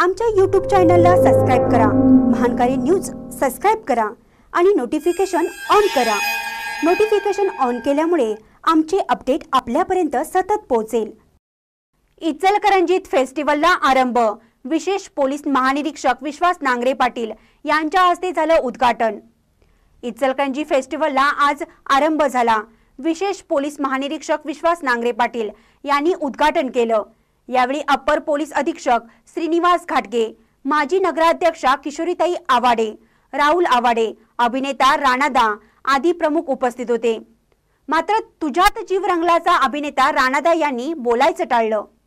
आमच्या यूट्यूब चॅनलला सबस्क्राईब करा महानकारी न्यूज सबस्क्राईब करा आणि नोटिफिकेशन ऑन करा नोटिफिकेशन ऑन केल्यामुळे आमचे अपडेट आपल्यापर्यंत सतत पोहोचेल इचलकरंजीत फेस्टिवलला आरंभ विशेष पोलीस महानिरीक्षक विश्वास नांगरे पाटील यांच्या हस्ते झालं उद्घाटन इचलकरंजी फेस्टिवलला आज आरंभ झाला विशेष पोलीस महानिरीक्षक विश्वास नांगरे पाटील यांनी उद्घाटन केलं यावेळी अप्पर पोलीस अधीक्षक श्रीनिवास घाटगे माजी नगराध्यक्षा किशोरीताई आवाडे राहुल आवाडे अभिनेता राणादा आदी प्रमुख उपस्थित होते मात्र तुझ्यात जीव अभिनेता राणादा यांनी बोलायचं टाळलं